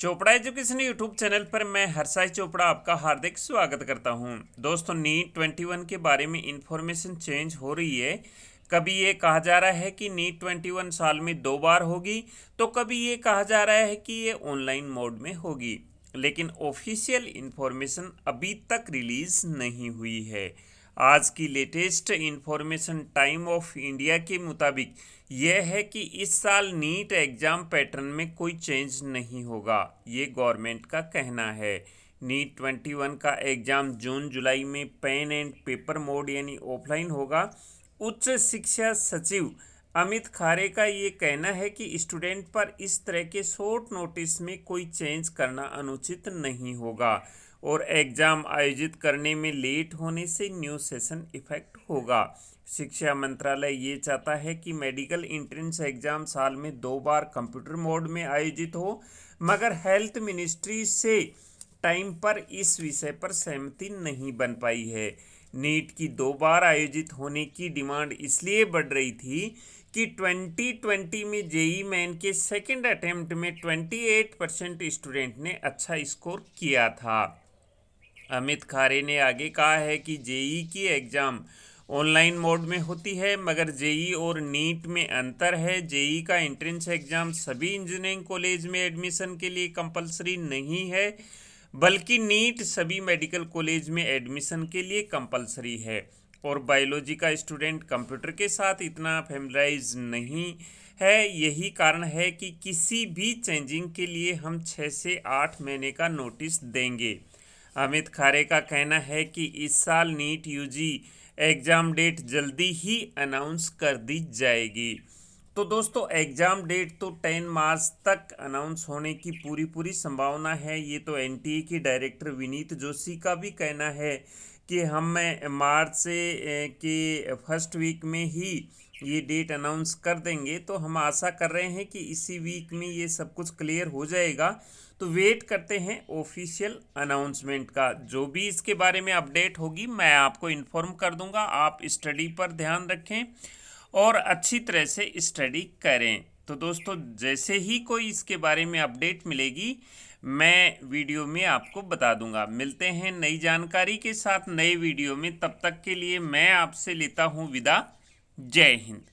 Chopra education YouTube channel पर मैं हरसाई चोपड़ा आपका हार्दिक स्वागत करता हूं दोस्तों नीट ट्वेंटी वन के बारे में इन्फॉर्मेशन चेंज हो रही है कभी ये कहा जा रहा है कि नीट ट्वेंटी वन साल में दो बार होगी तो कभी ये कहा जा रहा है कि ये ऑनलाइन मोड में होगी लेकिन ऑफिशियल इन्फॉर्मेशन अभी तक रिलीज़ नहीं हुई है आज की latest information Time of India के मुताबिक यह है कि इस साल नीट एग्ज़ाम पैटर्न में कोई चेंज नहीं होगा ये गवर्नमेंट का कहना है नीट ट्वेंटी वन का एग्ज़ाम जून जुलाई में पेन एंड पेपर मोड यानी ऑफलाइन होगा उच्च शिक्षा सचिव अमित खारे का ये कहना है कि स्टूडेंट पर इस तरह के शॉर्ट नोटिस में कोई चेंज करना अनुचित नहीं होगा और एग्जाम आयोजित करने में लेट होने से न्यू सेशन इफेक्ट होगा शिक्षा मंत्रालय ये चाहता है कि मेडिकल इंट्रेंस एग्जाम साल में दो बार कंप्यूटर मोड में आयोजित हो मगर हेल्थ मिनिस्ट्री से टाइम पर इस विषय पर सहमति नहीं बन पाई है नीट की दो बार आयोजित होने की डिमांड इसलिए बढ़ रही थी कि 2020 में जेई मैन के सेकेंड अटेम्प्ट में 28 परसेंट स्टूडेंट ने अच्छा स्कोर किया था अमित खारे ने आगे कहा है कि जेई की एग्ज़ाम ऑनलाइन मोड में होती है मगर जेई और नीट में अंतर है जेई का एंट्रेंस एग्ज़ाम सभी इंजीनियरिंग कॉलेज में एडमिशन के लिए कंपलसरी नहीं है बल्कि नीट सभी मेडिकल कॉलेज में एडमिशन के लिए कंपलसरी है और बायोलॉजी का स्टूडेंट कंप्यूटर के साथ इतना फेमराइज नहीं है यही कारण है कि किसी भी चेंजिंग के लिए हम छः से आठ महीने का नोटिस देंगे अमित खारे का कहना है कि इस साल नीट यूजी एग्ज़ाम डेट जल्दी ही अनाउंस कर दी जाएगी तो दोस्तों एग्ज़ाम डेट तो 10 मार्च तक अनाउंस होने की पूरी पूरी संभावना है ये तो एनटीए की डायरेक्टर विनीत जोशी का भी कहना है कि हम मार्च से के फर्स्ट वीक में ही ये डेट अनाउंस कर देंगे तो हम आशा कर रहे हैं कि इसी वीक में ये सब कुछ क्लियर हो जाएगा तो वेट करते हैं ऑफिशियल अनाउंसमेंट का जो भी इसके बारे में अपडेट होगी मैं आपको इन्फॉर्म कर दूंगा आप स्टडी पर ध्यान रखें और अच्छी तरह से स्टडी करें तो दोस्तों जैसे ही कोई इसके बारे में अपडेट मिलेगी मैं वीडियो में आपको बता दूंगा मिलते हैं नई जानकारी के साथ नए वीडियो में तब तक के लिए मैं आपसे लेता हूं विदा जय हिंद